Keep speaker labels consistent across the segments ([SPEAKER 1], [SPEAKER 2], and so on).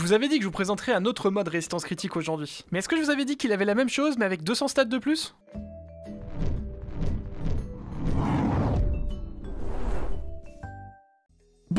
[SPEAKER 1] Je vous avais dit que je vous présenterais un autre mode résistance critique aujourd'hui. Mais est-ce que je vous avais dit qu'il avait la même chose mais avec 200 stats de plus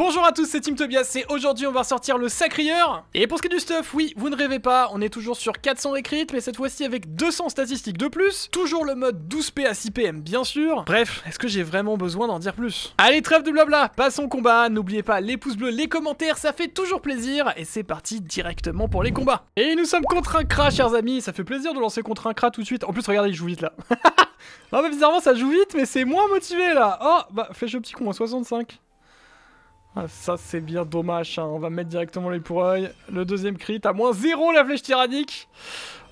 [SPEAKER 1] Bonjour à tous, c'est Team Tobias et aujourd'hui on va sortir le sacrieur. Et pour ce qui est du stuff, oui, vous ne rêvez pas, on est toujours sur 400 écrites, mais cette fois-ci avec 200 statistiques de plus. Toujours le mode 12p à 6pm bien sûr. Bref, est-ce que j'ai vraiment besoin d'en dire plus Allez, trêve de blabla, passons au combat. N'oubliez pas les pouces bleus, les commentaires, ça fait toujours plaisir. Et c'est parti directement pour les combats. Et nous sommes contre un crash chers amis. Ça fait plaisir de lancer contre un cra tout de suite. En plus, regardez, il joue vite là. non mais bizarrement ça joue vite, mais c'est moins motivé là. Oh, bah flèche au petit con 65. Ah, ça c'est bien dommage, hein. on va mettre directement les pourrailles. Le deuxième crit à moins 0 la flèche tyrannique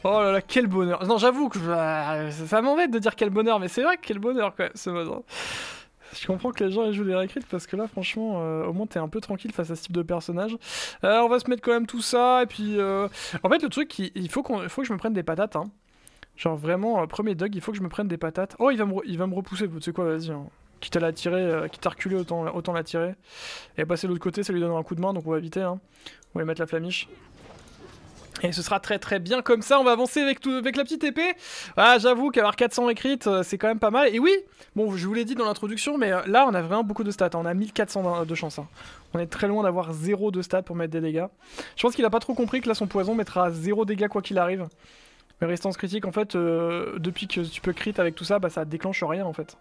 [SPEAKER 1] Oh là là, quel bonheur Non j'avoue que euh, ça m'embête de dire quel bonheur, mais c'est vrai que quel bonheur quoi, ce mode. Je comprends que les gens aient joué les récrites parce que là franchement euh, au moins t'es un peu tranquille face à ce type de personnage. Euh, on va se mettre quand même tout ça et puis en fait le truc il faut, faut que je me prenne des patates hein. Genre vraiment premier dog il faut que je me prenne des patates. Oh il va me, il va me repousser, tu sais quoi vas-y. Hein quitte à la tirer, euh, quitte à reculer, autant, autant la tirer. Et passer de l'autre côté, ça lui donne un coup de main, donc on va éviter. Hein. On va mettre la flamiche. Et ce sera très très bien comme ça, on va avancer avec, tout, avec la petite épée. Ah, j'avoue qu'avoir 400 écrites, euh, c'est quand même pas mal. Et oui, bon, je vous l'ai dit dans l'introduction, mais euh, là, on a vraiment beaucoup de stats. Hein. On a 1400 de chance. Hein. On est très loin d'avoir 0 de stats pour mettre des dégâts. Je pense qu'il a pas trop compris que là, son poison mettra zéro dégâts quoi qu'il arrive. Mais résistance critique, en fait, depuis que tu peux crit avec tout ça, bah ça déclenche rien, en fait.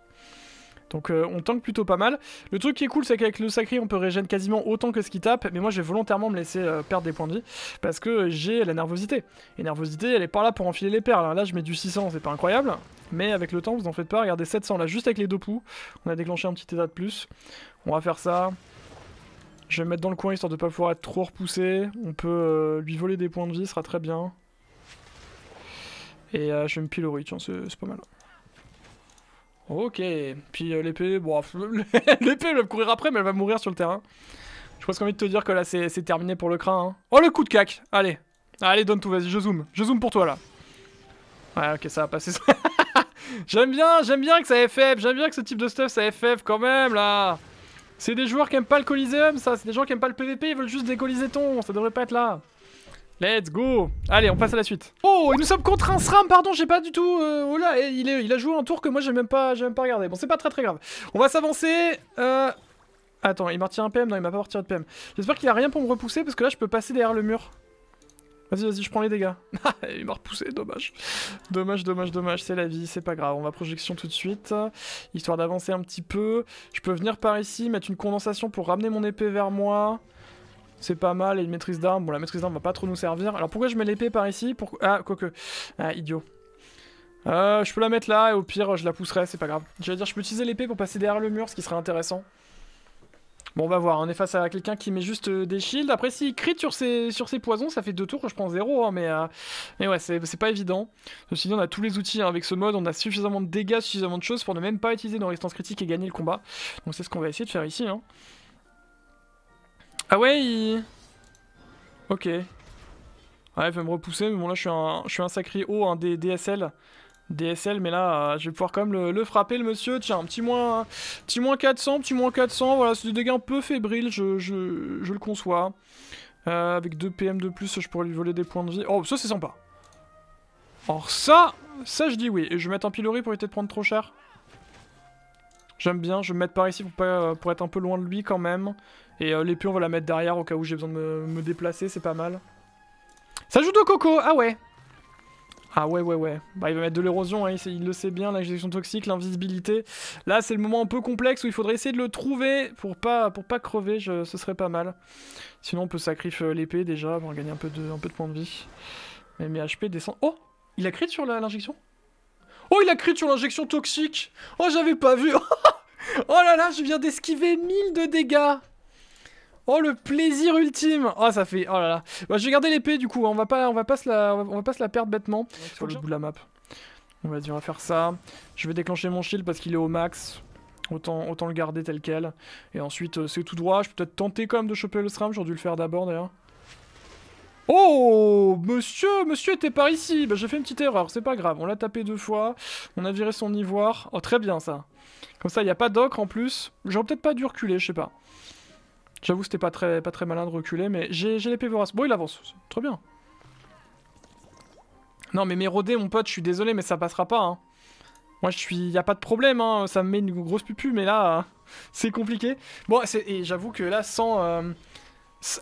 [SPEAKER 1] Donc euh, on tank plutôt pas mal. Le truc qui est cool, c'est qu'avec le sacré, on peut régénérer quasiment autant que ce qui tape. Mais moi, je vais volontairement me laisser euh, perdre des points de vie parce que euh, j'ai la nervosité. Et nervosité, elle est pas là pour enfiler les perles. Là, je mets du 600, c'est pas incroyable. Mais avec le temps, vous en faites pas. Regardez, 700 là, juste avec les deux poux. On a déclenché un petit état de plus. On va faire ça. Je vais me mettre dans le coin histoire de pas pouvoir être trop repoussé. On peut lui voler des points de vie, ce sera très bien. Et je vais me pile au tiens, c'est pas mal. Ok. Puis euh, l'épée, bon, l'épée, elle va courir après, mais elle va mourir sur le terrain. Je pense qu'on envie de te dire que là, c'est terminé pour le crin. Hein. Oh, le coup de cac Allez. Allez, donne tout, vas-y, je zoome. Je zoome pour toi, là. Ouais, ok, ça va passer. j'aime bien, j'aime bien que ça FF. J'aime bien que ce type de stuff, ça FF quand même, là. C'est des joueurs qui aiment pas le Coliseum, ça. C'est des gens qui aiment pas le PVP, ils veulent juste des ton, Ça devrait pas être là. Let's go Allez, on passe à la suite. Oh, nous sommes contre un SRAM, pardon, j'ai pas du tout... oh euh, là, il, a joué un tour que moi j'ai même, pas, même pas regardé. Bon, c'est pas très très grave. On va s'avancer. Euh, attends, il m'a retiré un PM Non, il m'a pas retiré de PM. J'espère qu'il a rien pour me repousser, parce que là, je peux passer derrière le mur. Vas-y, vas-y, je prends les dégâts. Ah, il m'a repoussé, dommage. Dommage, dommage, dommage, c'est la vie, c'est pas grave. On va projection tout de suite, histoire d'avancer un petit peu. Je peux venir par ici, mettre une condensation pour ramener mon épée vers moi. C'est pas mal, et une maîtrise d'armes. Bon, la maîtrise d'armes va pas trop nous servir. Alors pourquoi je mets l'épée par ici pour Ah, quoique. Ah, idiot. Euh, je peux la mettre là, et au pire, je la pousserai, c'est pas grave. J'allais dire, je peux utiliser l'épée pour passer derrière le mur, ce qui serait intéressant. Bon, on va voir, hein. on est face à quelqu'un qui met juste euh, des shields. Après, s'il crit sur ses, sur poisons, ça fait deux tours que je prends zéro, hein, mais, euh, mais ouais, c'est pas évident. Ceci dit, on a tous les outils hein, avec ce mode, on a suffisamment de dégâts, suffisamment de choses pour ne même pas utiliser nos résistances critiques et gagner le combat. Donc c'est ce qu'on va essayer de faire ici. Ah ouais Ok. Ouais, ah, il va me repousser, mais bon là je suis un, je suis un sacré haut, un des DSL. DSL, mais là, euh, je vais pouvoir quand même le, frapper, le monsieur. Tiens, un petit moins, petit moins 400, petit moins 400. Voilà, c'est des dégâts un peu fébriles, je, le conçois. Euh, avec 2 PM de plus, je pourrais lui voler des points de vie. Oh, ça, c'est sympa. Or ça, ça, je dis oui. Et je vais mettre un pilori pour éviter de prendre trop cher. J'aime bien, je vais me mettre par ici pour, pour être un peu loin de lui quand même. Et euh, l'épée, on va la mettre derrière au cas où j'ai besoin de me, déplacer, c'est pas mal. Ça joue de coco Ah ouais ah ouais, ouais, ouais. Bah, il va mettre de l'érosion, hein, il, le sait bien, l'injection toxique, l'invisibilité. Là, c'est le moment un peu complexe où il faudrait essayer de le trouver pour pas, pour pas crever, ce serait pas mal. Sinon, on peut sacrifier euh, l'épée déjà pour gagner un peu, de, un peu de points de vie. Mais mes HP descendent. Oh Il a crit sur l'injection Oh, il a crit sur l'injection toxique Oh, j'avais pas vu Oh là là, je viens d'esquiver 1000 de dégâts Oh le plaisir ultime Oh ça fait... Oh là là. Bah, je vais garder l'épée du coup, hein. on va pas, on va pas, se, la, on va, pas la perdre bêtement. sur le bout de la map. On va dire on va faire ça. Je vais déclencher mon shield parce qu'il est au max. Autant, autant le garder tel quel. Et ensuite euh, c'est tout droit, je peux peut-être tenter quand même de choper le SRAM, j'aurais dû le faire d'abord d'ailleurs. Oh Monsieur Monsieur était par ici bah, J'ai fait une petite erreur, c'est pas grave. On l'a tapé deux fois, on a viré son ivoire. Oh, très bien, ça. Comme ça, il n'y a pas d'ocre, en plus. J'aurais peut-être pas dû reculer, je sais pas. J'avoue, c'était pas très, pas très malin de reculer, mais j'ai l'épée vorace. Bon, il avance, très bien. Non, mais Mérodé, mon pote, je suis désolé, mais ça passera pas. Hein. Moi, je suis. Y a pas de problème, hein. ça me met une grosse pupu, mais là, c'est compliqué. Bon, et j'avoue que là, sans. Euh,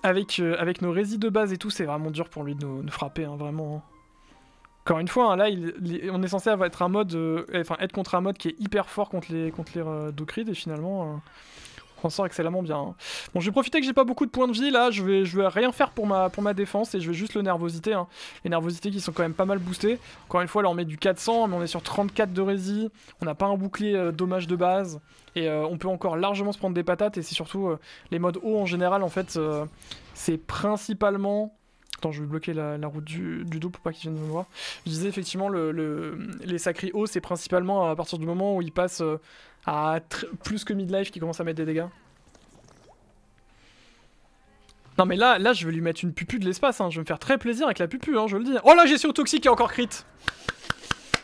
[SPEAKER 1] avec, euh, avec nos résis de base et tout, c'est vraiment dur pour lui de nous, frapper, hein, vraiment. Hein. Encore une fois, hein, là, on est censé être un mode. Euh, enfin, être contre un mode qui est hyper fort contre les, contre les et finalement. On sort excellemment bien. Bon, je vais profiter que j'ai pas beaucoup de points de vie là. Je vais, je vais rien faire pour ma, pour ma défense et je vais juste le nervosité. Hein. Les nervosités qui sont quand même pas mal boostées. Encore une fois, là on met du 400, mais on est sur 34 de rési. On n'a pas un bouclier euh, dommage de base. Et euh, on peut encore largement se prendre des patates. Et c'est surtout euh, les modes haut en général. En fait, c'est principalement. Attends, je vais bloquer la, route du, du, dos pour pas qu'ils viennent me voir. Je disais effectivement, le, les sacrés hauts, c'est principalement à partir du moment où ils passent ah, plus que midlife qui commence à mettre des dégâts. Non mais là, là je veux lui mettre une pupu de l'espace, hein. je vais me faire très plaisir avec la pupu, hein, je le dis. Oh la gestion toxique est encore crit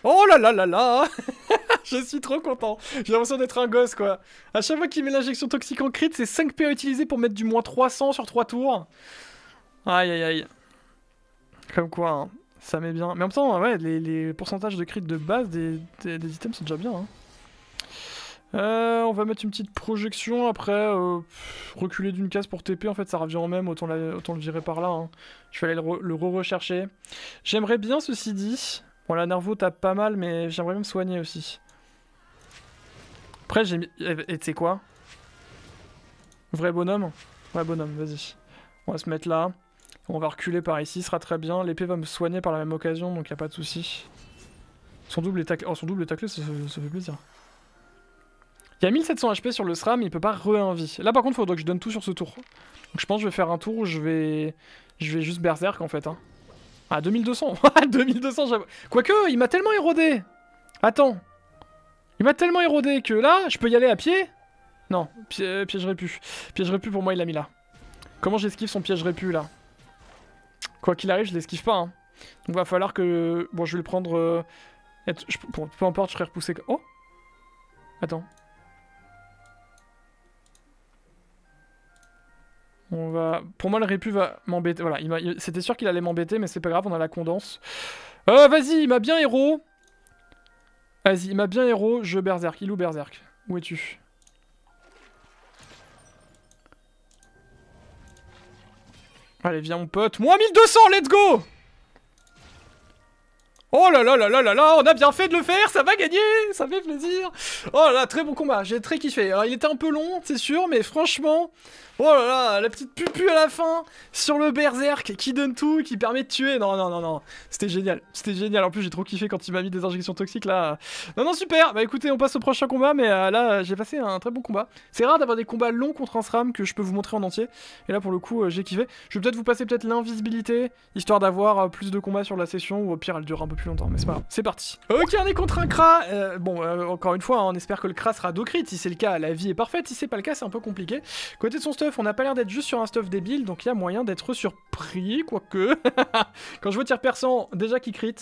[SPEAKER 1] Oh là là là là Je suis trop content J'ai l'impression d'être un gosse quoi À chaque fois qu'il met l'injection toxique en crit, c'est 5 à utilisés pour mettre du moins 300 sur 3 tours. Aïe aïe aïe. Comme quoi, hein. ça met bien. Mais en même temps, ouais, les, pourcentages de crit de base des, items sont déjà bien. Hein. Euh, on va mettre une petite projection, après euh, reculer d'une case pour TP, en fait ça revient en même, autant, autant le virer par là. Hein. Je vais aller le re-rechercher. j'aimerais bien ceci dit, bon la Nervo tape pas mal mais j'aimerais bien me soigner aussi. Après j'ai mis... Et quoi Vrai bonhomme Vrai bonhomme, vas-y. On va se mettre là. On va reculer par ici, ce sera très bien. L'épée va me soigner par la même occasion, donc y a pas de soucis, Son double est Oh, son double est ça fait plaisir. Il y a 1700 HP sur le SRAM, il peut pas re-envie. Là par contre, il faudrait que je donne tout sur ce tour. Donc je pense que je vais faire un tour où je vais, je vais juste berserk en fait. Hein. Ah 2200, 2200 ah, Quoique, il m'a tellement érodé. Attends. Il m'a tellement érodé que là, je peux y aller à pied Non, pié euh, piégerai plus. Piégerai plus pour moi, il l'a mis là. Comment j'esquive son piégerai plus là Quoi qu'il arrive, je l'esquive pas. Hein. Donc va falloir que... Bon, je vais le prendre... Euh, peu importe, je serai repoussé... Oh Attends. On va... Pour moi, le répu va m'embêter. Voilà, c'était sûr qu'il allait m'embêter, mais c'est pas grave, on a la condense. Ah vas-y, il m'a bien héros Vas-y, il m'a bien héros, je berserk. Il ou berserk Où es-tu Allez, viens mon pote. Moins 1200, let's go Oh là là là là là là, on a bien fait de le faire, ça va gagner, ça fait plaisir. Oh là là, très bon combat, j'ai très kiffé. il était un peu long, c'est sûr, mais franchement, oh là là, la petite pupu à la fin sur le berserk qui donne tout, qui permet de tuer. Non non non non, c'était génial, c'était génial. En plus j'ai trop kiffé quand il m'a mis des injections toxiques là. Non non super. Bah écoutez, on passe au prochain combat, mais euh, là j'ai passé un très bon combat. C'est rare d'avoir des combats longs contre un SRAM que je peux vous montrer en entier. Et là pour le coup euh, j'ai kiffé. Je vais peut-être vous passer peut-être l'invisibilité histoire d'avoir euh, plus de combats sur la session ou au pire elle dure un peu plus longtemps, mais c'est pas C'est parti. Ok, on est contre un Kra. Euh, bon, euh, encore une fois, hein, on espère que le Kra sera docrit. Si c'est le cas, la vie est parfaite. Si c'est pas le cas, c'est un peu compliqué. Côté de son stuff, on n'a pas l'air d'être juste sur un stuff débile, donc il y a moyen d'être surpris, quoique. Quand je vois tir perçant, déjà qui crit,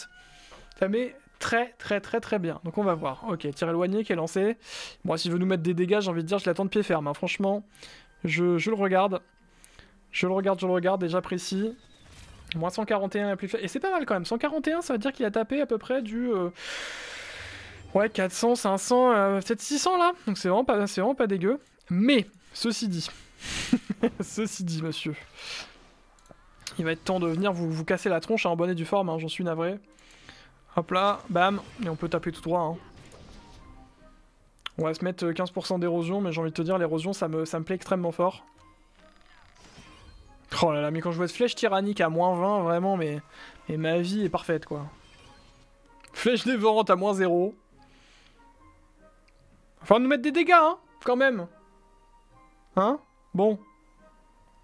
[SPEAKER 1] ça met très très très très bien. Donc on va voir. Ok, tir éloigné qui est lancé. Moi, si s'il veut nous mettre des dégâts, j'ai envie de dire, je l'attends de pied ferme. Hein. Franchement, je, je le regarde. Je le regarde, je le regarde, déjà précis. Moins 141 la plus faible. Et c'est pas mal quand même. 141, ça veut dire qu'il a tapé à peu près du. Euh, ouais, 400, 500, euh, peut-être 600 là. Donc c'est vraiment, pas, vraiment pas dégueu. Mais, ceci dit. ceci dit, monsieur. Il va être temps de venir vous, vous casser la tronche en hein, du forme, hein, j'en suis navré. Hop là, bam, et on peut taper tout droit. Hein. On va se mettre 15% euh, d'érosion, mais j'ai envie de te dire, l'érosion, ça ça me plaît extrêmement fort. Oh là là, mais quand je vois cette flèche tyrannique à moins 20, vraiment, mais, mais ma vie est parfaite, quoi. Flèche dévorante à moins 0. Enfin nous mettre des dégâts, hein, quand même. Hein Bon.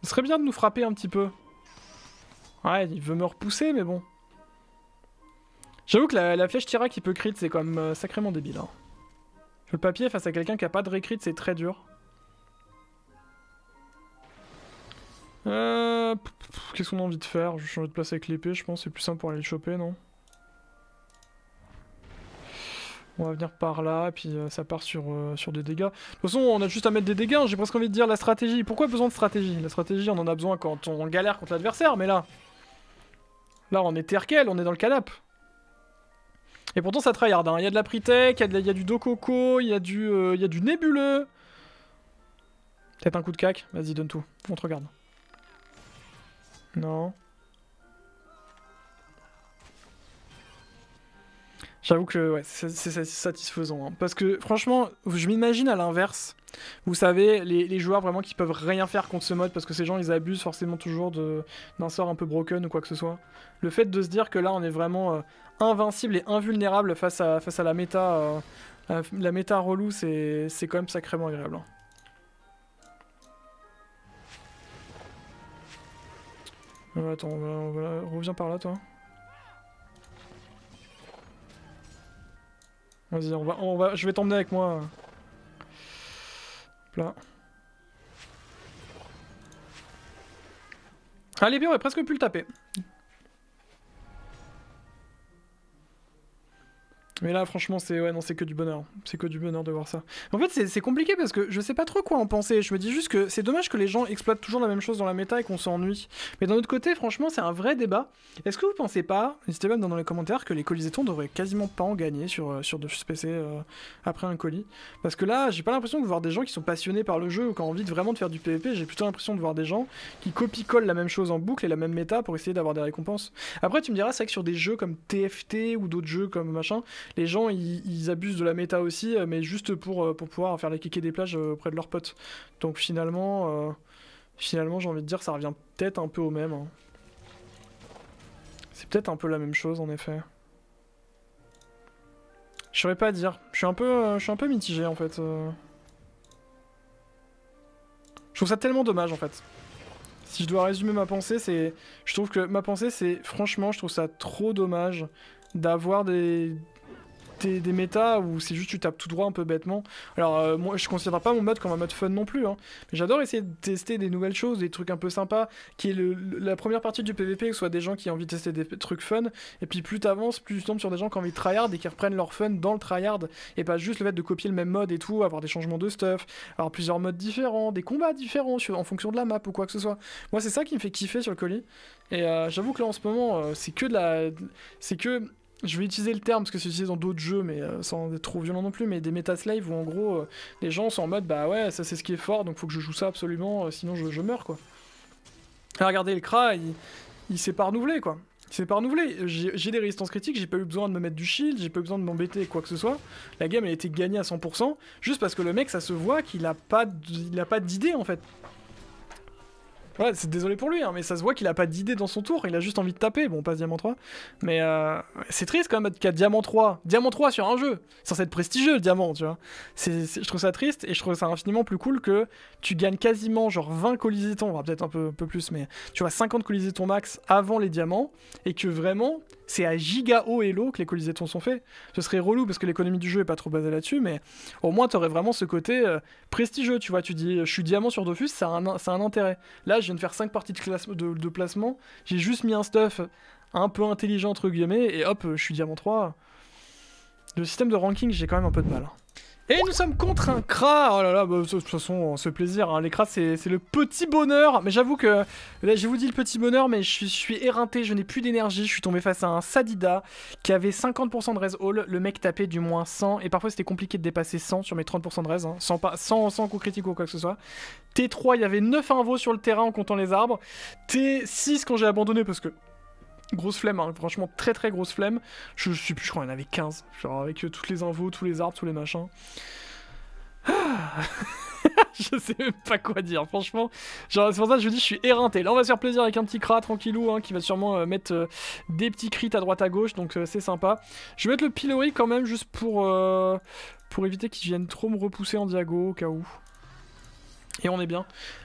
[SPEAKER 1] Ce serait bien de nous frapper un petit peu. Ouais, il veut me repousser, mais bon. J'avoue que la, flèche Tira qui peut crit, c'est quand même euh, sacrément débile. Hein. Le papier face à quelqu'un qui a pas de récrit, c'est très dur. Euh, Qu'est-ce qu'on a envie de faire Je vais de place avec l'épée, je pense. C'est plus simple pour aller le choper, non on va venir par là, puis euh, ça part sur, euh, sur des dégâts. De toute façon, on a juste à mettre des dégâts, hein, j'ai presque envie de dire la stratégie. Pourquoi besoin de stratégie La stratégie, on en a besoin quand on galère contre l'adversaire, mais là... Là, on est terkel, on est dans le canap. Et pourtant, ça tryhard, hein. Il y a de la Pritech, il, y, a du Dococo, il y, du, euh, il y a du nébuleux. Peut-être un coup de cac Vas-y, donne tout. On te regarde. Non. J'avoue que c'est satisfaisant. Hein. Parce que franchement, je m'imagine à l'inverse. Vous savez, les, joueurs vraiment qui peuvent rien faire contre ce mode parce que ces gens ils abusent forcément toujours d'un sort un peu broken ou quoi que ce soit. Le fait de se dire que là on est vraiment euh, invincible et invulnérable face à, la méta, euh, la, méta relou, c'est quand même sacrément agréable. Hein. Euh, attends, on reviens par là, toi. Vas-y, on va, on va, je vais t'emmener avec moi. Là. Allez bien, on a presque pu le taper. Mais là, franchement, c'est ouais, non, c'est que du bonheur. C'est que du bonheur de voir ça. En fait, c'est compliqué parce que je sais pas trop quoi en penser. Je me dis juste que c'est dommage que les gens exploitent toujours la même chose dans la méta et qu'on s'ennuie. Mais d'un autre côté, franchement, c'est un vrai débat. Est-ce que vous pensez pas, n'hésitez pas dans les commentaires, que les colis colisétons devraient quasiment pas en gagner sur, euh, sur de PC euh, après un colis Parce que là, j'ai pas l'impression de voir des gens qui sont passionnés par le jeu ou qui ont envie de vraiment de faire du PvP. J'ai plutôt l'impression de voir des gens qui copie-collent la même chose en boucle et la même méta pour essayer d'avoir des récompenses. Après, tu me diras, c'est vrai que sur des jeux comme TFT ou d'autres jeux comme machin, les gens ils, abusent de la méta aussi, euh, mais juste pour, euh, pour pouvoir faire les kékés des plages euh, auprès de leurs potes. Donc finalement, finalement j'ai envie de dire ça revient peut-être un peu au même. Hein. C'est peut-être un peu la même chose en effet. Je saurais pas dire. Je suis un peu, je suis un peu mitigé en fait. Je trouve ça tellement dommage en fait. Si je dois résumer ma pensée, c'est, je trouve que ma pensée c'est, franchement, je trouve ça trop dommage d'avoir des des, méta où c'est juste tu tapes tout droit un peu bêtement. Alors euh, moi je considère pas mon mode comme un mode fun non plus, hein. mais j'adore essayer de tester des nouvelles choses, des trucs un peu sympas, qui est la première partie du PVP, que ce soit des gens qui ont envie de tester des trucs fun, et puis plus tu avances, plus tu tombes sur des gens qui ont envie de tryhard et qui reprennent leur fun dans le tryhard, et pas juste le fait de copier le même mode et tout, avoir des changements de stuff, avoir plusieurs modes différents, des combats différents en fonction de la map ou quoi que ce soit. Moi c'est ça qui me fait kiffer sur le colis, et euh, j'avoue que là en ce moment euh, c'est que de la... c'est que je vais utiliser le terme parce que c'est utilisé dans d'autres jeux, mais euh, sans être trop violent non plus, mais des meta-slaves où en gros euh, les gens sont en mode bah ouais, ça c'est ce qui est fort donc faut que je joue ça absolument, euh, sinon je, meurs quoi. Ah, regardez le Kra, il, s'est pas renouvelé quoi. Il s'est pas renouvelé. J'ai des résistances critiques, j'ai pas eu besoin de me mettre du shield, j'ai pas eu besoin de m'embêter quoi que ce soit. La game elle a été gagnée à 100% juste parce que le mec ça se voit qu'il a pas d'idée en fait. Ouais, c'est désolé pour lui, hein, mais ça se voit qu'il a pas d'idée dans son tour, il a juste envie de taper. Bon, passe Diamant 3. Mais euh, c'est triste quand même qu'il y a Diamant 3. Diamant 3 sur un jeu, sans censé être prestigieux, Diamant, tu vois. je trouve ça triste et je trouve ça infiniment plus cool que tu gagnes quasiment genre 20 colisitons, enfin, peut-être un peu, plus, mais tu vois, 50 ton max avant les diamants et que vraiment c'est à giga haut et low que les colisétons sont faits. Ce serait relou parce que l'économie du jeu est pas trop basée là-dessus, mais au moins t'aurais vraiment ce côté euh, prestigieux, tu vois. Tu dis, je suis diamant sur Dofus, ça un, un intérêt. Là, je viens de faire 5 parties de, de, de placement, j'ai juste mis un stuff un peu intelligent, entre guillemets, et hop, je suis diamant 3. Le système de ranking, j'ai quand même un peu de mal. Hein. Et nous sommes contre un cras. Oh là là, bah, de toute façon, c'est plaisir, hein. les cras, c'est le petit bonheur Mais j'avoue que, là je vous dis le petit bonheur, mais je, suis éreinté, je n'ai plus d'énergie, je suis tombé face à un Sadida qui avait 50% de res all, le mec tapait du moins 100, et parfois c'était compliqué de dépasser 100 sur mes 30% de res, hein. sans, pas, sans, sans coup critique ou quoi que ce soit. T3, il y avait 9 invos sur le terrain en comptant les arbres, T6 quand j'ai abandonné parce que Grosse flemme, hein, franchement, très très grosse flemme. Je, je sais plus, je crois qu'il y en avait 15. Genre avec euh, toutes les invos, tous les arbres, tous les machins. Ah je sais même pas quoi dire, franchement. Genre, c'est pour ça que je dis, je suis éreinté. Là, on va se faire plaisir avec un petit cra tranquillou, hein, qui va sûrement euh, mettre euh, des petits crits à droite à gauche, donc c'est sympa. Je vais mettre le pilori quand même, juste pour, pour éviter qu'il vienne trop me repousser en diago, au cas où. Et on est bien.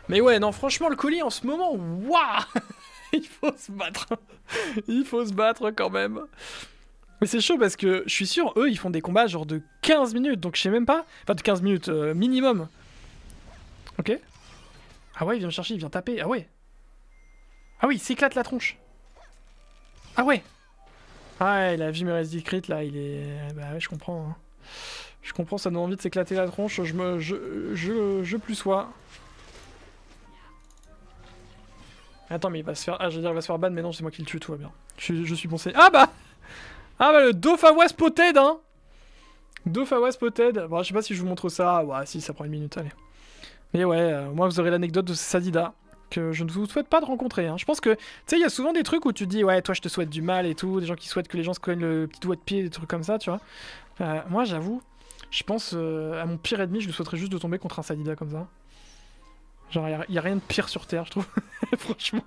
[SPEAKER 1] Mais ouais, non, franchement, le colis en ce moment, waouh il faut se battre. il faut se battre quand même. Mais c'est chaud parce que je suis sûr, eux, ils font des combats genre de 15 minutes, donc je sais même pas. Enfin, de 15 minutes euh, minimum. Ok. Ah ouais, il vient me chercher, il vient taper. Ah ouais. Ah oui, il s'éclate la tronche. Ah ouais. Ah ouais, la vie me reste décrite là, il est. Bah ouais, je comprends. Hein. Je comprends, ça donne envie de s'éclater la tronche. Je me. Je. Je, je plus sois. Attends, mais il va se faire. Ah, veux dire, il va se faire ban, mais non, c'est moi qui le tue, tout va bien. Je, je suis c'est... Ah bah Ah bah le Dofa potted, hein Dofa Bon, je sais pas si je vous montre ça. Ouais, si, ça prend une minute, allez. Mais ouais, euh, moi, vous aurez l'anecdote de Sadida que je ne vous souhaite pas de rencontrer. Hein. Je pense que, tu sais, il y a souvent des trucs où tu dis, ouais, toi, je te souhaite du mal et tout, des gens qui souhaitent que les gens se cognent le petit doigt de pied, des trucs comme ça, tu vois. Euh, moi, j'avoue, je pense euh, à mon pire ennemi, je lui souhaiterais juste de tomber contre un Sadida comme ça. Genre, il a, rien de pire sur Terre, je trouve. Franchement.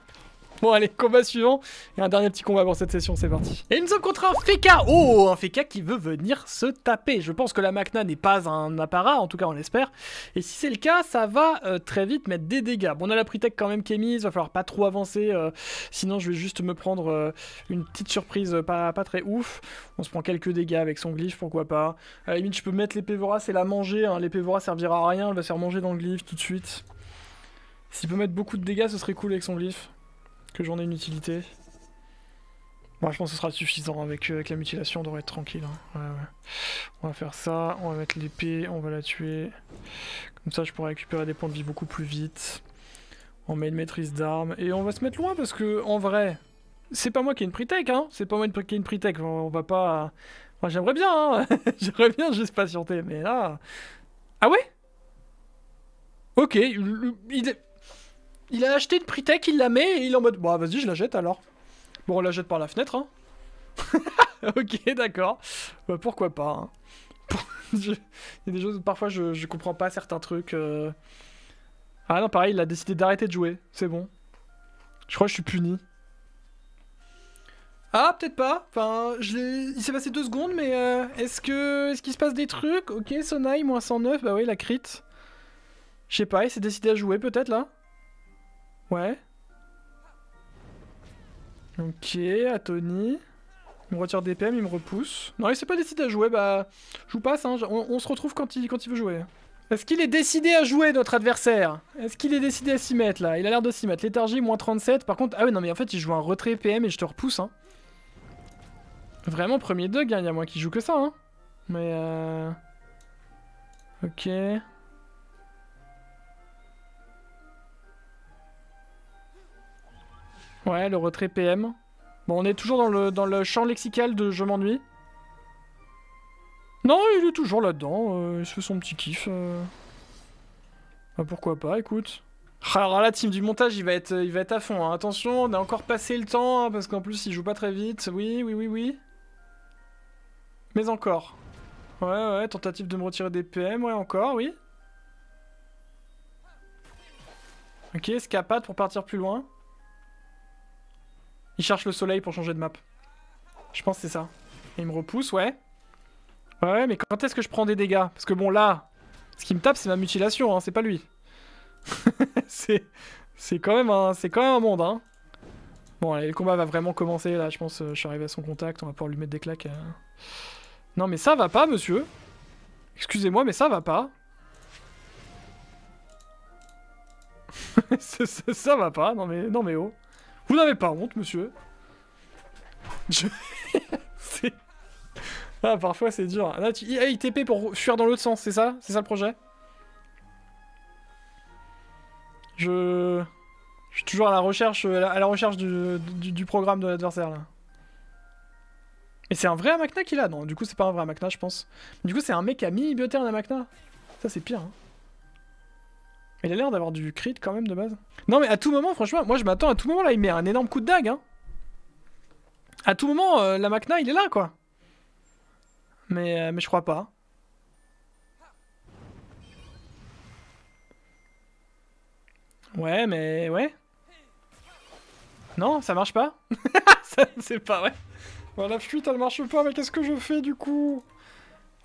[SPEAKER 1] Bon, allez, combat suivant. Et un dernier petit combat pour cette session, c'est parti. Et nous sommes contre un Feka. Oh, un Feka qui veut venir se taper. Je pense que la Macna n'est pas un apparat, en tout cas, on l'espère. Et si c'est le cas, ça va euh, très vite mettre des dégâts. Bon, on a la Pritech quand même qui est mise. Va falloir pas trop avancer. Euh, sinon, je vais juste me prendre euh, une petite surprise pas, très ouf. On se prend quelques dégâts avec son Glyph, pourquoi pas. À la limite, je peux mettre l'épée c'est et la manger. Hein. L'épée servira à rien. Elle va se faire manger dans le Glyph tout de suite. S'il peut mettre beaucoup de dégâts, ce serait cool avec son glyph. Que j'en ai une utilité. Bon, je pense que ce sera suffisant avec, euh, avec la mutilation, on devrait être tranquille. Hein. On va faire ça, on va mettre l'épée, on va la tuer. Comme ça, je pourrais récupérer des points de vie beaucoup plus vite. On met une maîtrise d'armes et on va se mettre loin parce que, en vrai, c'est pas moi qui ai une pre-tech, hein. C'est pas moi qui ai une pre-tech, on, va pas... Moi, j'aimerais bien, hein. J'aimerais bien juste patienter, mais là... Ah ouais Ok, il, est... Il a acheté une Pritech, il la met et il est en mode bah vas-y je la jette alors. Bon on la jette par la fenêtre hein. ok d'accord. Bah pourquoi pas hein. Il y a des choses parfois je, comprends pas certains trucs. Euh. Ah non pareil il a décidé d'arrêter de jouer, c'est bon. Je crois que je suis puni. Ah peut-être pas. Enfin je il s'est passé deux secondes mais euh, est-ce que est-ce qu'il se passe des trucs Ok Sonai, moins 109 bah oui la crit. Je sais pas il s'est décidé à jouer peut-être là. Ouais. Ok, à Tony. Il me retire des PM, il me repousse. Non, il s'est pas décidé à jouer, bah... Je vous passe, hein. on, se retrouve quand il, quand il veut jouer. Est-ce qu'il est décidé à jouer, notre adversaire Est-ce qu'il est décidé à s'y mettre, là Il a l'air de s'y mettre. Léthargie, moins 37. Par contre... Ah oui, non, mais en fait, il joue un retrait PM et je te repousse, hein. Vraiment, premier de hein. il y a moins qui joue que ça, hein. Mais... Euh... Ok... Ouais, le retrait PM. Bon, on est toujours dans le, dans le champ lexical de « je m'ennuie ». Non, il est toujours là-dedans, euh, il se fait son petit kiff. Euh. Ah, pourquoi pas, écoute. Ah, alors la team du montage, il va être, il va être à fond. Hein. Attention, on a encore passé le temps, hein, parce qu'en plus, il joue pas très vite. Oui, oui, oui, oui. Mais encore. Ouais, ouais, tentative de me retirer des PM, ouais, encore, oui. Ok, escapade pour partir plus loin. Il cherche le soleil pour changer de map. Je pense que c'est ça. il me repousse, ouais. Ouais, mais quand est-ce que je prends des dégâts Parce que bon, là, ce qui me tape, c'est ma mutilation, hein, c'est pas lui. c'est quand, même un... quand même un monde, hein. Bon, allez, le combat va vraiment commencer, là, je pense. Euh, je suis arrivé à son contact, on va pouvoir lui mettre des claques. Hein. Non, mais ça va pas, monsieur. Excusez-moi, mais ça va pas. ça, ça, va pas, non mais, non mais oh. Vous n'avez pas honte, monsieur ah, parfois c'est dur. Là, TP ah, pour fuir dans l'autre sens, c'est ça C'est ça le projet Je... Je suis toujours à la recherche, à la, recherche du, programme de l'adversaire, là. Mais c'est un vrai Amakna qu'il a Non, du coup, c'est pas un vrai Amakna, je pense. Du coup, c'est un mec à mini mis Bioterre Ça, c'est pire, hein. Il a l'air d'avoir du crit quand même de base. Non mais à tout moment, franchement, moi je m'attends à tout moment là, il met un énorme coup de dague. Hein. À tout moment, euh, la Macna, il est là quoi. Mais, euh, mais je crois pas. Ouais, mais ouais. Non, ça marche pas. C'est pas vrai. Bon, la fuite, elle marche pas, mais qu'est-ce que je fais du coup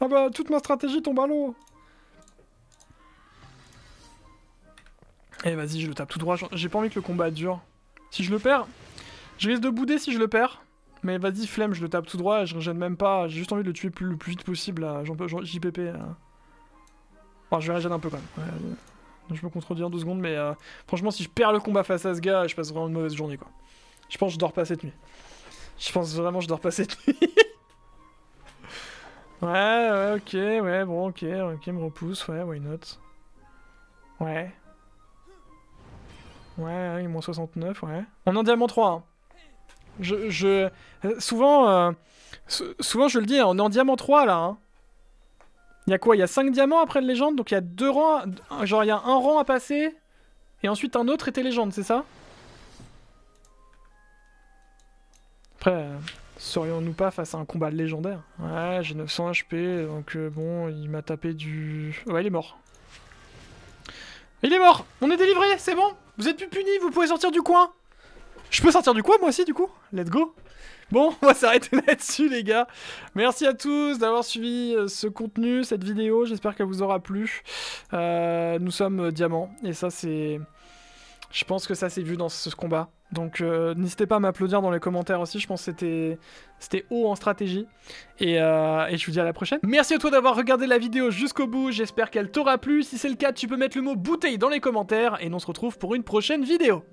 [SPEAKER 1] Ah bah, toute ma stratégie tombe à l'eau. Eh vas-y, je le tape tout droit. J'ai pas envie que le combat dure. Si je le perds, je risque de bouder si je le perds. Mais vas-y, flemme, je le tape tout droit. Je gêne même pas. J'ai juste envie de le tuer le plus vite possible. peux JPP. Euh. Enfin, je vais gêner un peu quand même. je me contredis en deux secondes, mais euh, franchement, si je perds le combat face à ce gars, je passe vraiment une mauvaise journée, quoi. Je pense que je dors pas cette nuit. Je pense vraiment que je dors pas cette nuit. ouais, ouais, ok, ouais, bon, ok, ok, me repousse, ouais, why not. Ouais. Ouais, est moins 69, ouais. On en diamant 3. Hein. Je, je, euh, souvent, euh, souvent, je le dis, hein, on est en diamant 3 là. Hein. Il y a quoi Il y a 5 diamants après le légende, donc il y a deux rangs. Genre, il y a un rang à passer, et ensuite un autre était légende, c'est ça Après, euh, serions-nous pas face à un combat légendaire Ouais, j'ai 900 HP, donc bon, il m'a tapé du. Ouais, il est mort. Il est mort On est délivré, c'est bon vous êtes plus puni, vous pouvez sortir du coin Je peux sortir du coin moi aussi du coup Let's go Bon, on va s'arrêter là-dessus les gars. Merci à tous d'avoir suivi euh, ce contenu, cette vidéo. J'espère qu'elle vous aura plu. Euh, nous sommes euh, diamants et ça c'est... Je pense que ça s'est vu dans ce combat. Donc euh, n'hésitez pas à m'applaudir dans les commentaires aussi, je pense que c'était haut en stratégie. Et, euh, et, je vous dis à la prochaine. Merci à toi d'avoir regardé la vidéo jusqu'au bout, j'espère qu'elle t'aura plu. Si c'est le cas, tu peux mettre le mot bouteille dans les commentaires et on se retrouve pour une prochaine vidéo.